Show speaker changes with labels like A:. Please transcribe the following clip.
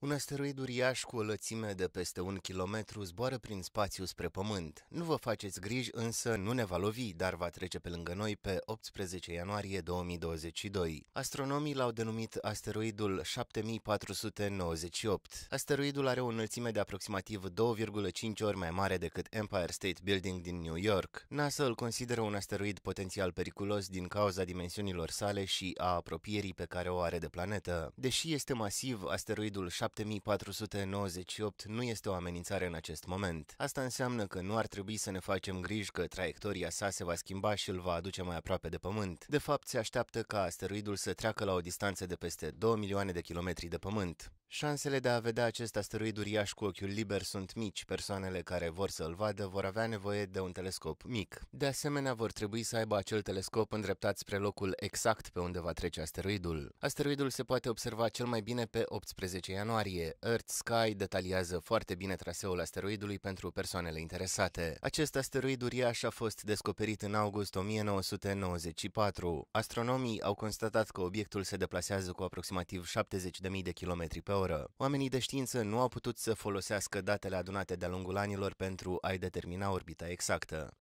A: Un asteroid uriaș cu o lățime de peste un kilometru zboară prin spațiu spre Pământ. Nu vă faceți griji, însă nu ne va lovi, dar va trece pe lângă noi pe 18 ianuarie 2022. Astronomii l-au denumit asteroidul 7498. Asteroidul are o înălțime de aproximativ 2,5 ori mai mare decât Empire State Building din New York. NASA îl consideră un asteroid potențial periculos din cauza dimensiunilor sale și a apropierii pe care o are de planetă. Deși este masiv, asteroidul 7 7498 nu este o amenințare în acest moment. Asta înseamnă că nu ar trebui să ne facem griji că traiectoria sa se va schimba și îl va aduce mai aproape de Pământ. De fapt, se așteaptă ca asteroidul să treacă la o distanță de peste 2 milioane de kilometri de Pământ. Șansele de a vedea acest asteroid uriaș cu ochiul liber sunt mici, persoanele care vor să-l vadă vor avea nevoie de un telescop mic. De asemenea, vor trebui să aibă acel telescop îndreptat spre locul exact pe unde va trece asteroidul. Asteroidul se poate observa cel mai bine pe 18 ianuarie. Earth Sky detaliază foarte bine traseul asteroidului pentru persoanele interesate. Acest asteroid uriaș a fost descoperit în august 1994. Astronomii au constatat că obiectul se deplasează cu aproximativ 70.000 de kilometri pe oră. Oamenii de știință nu au putut să folosească datele adunate de-a lungul anilor pentru a-i determina orbita exactă.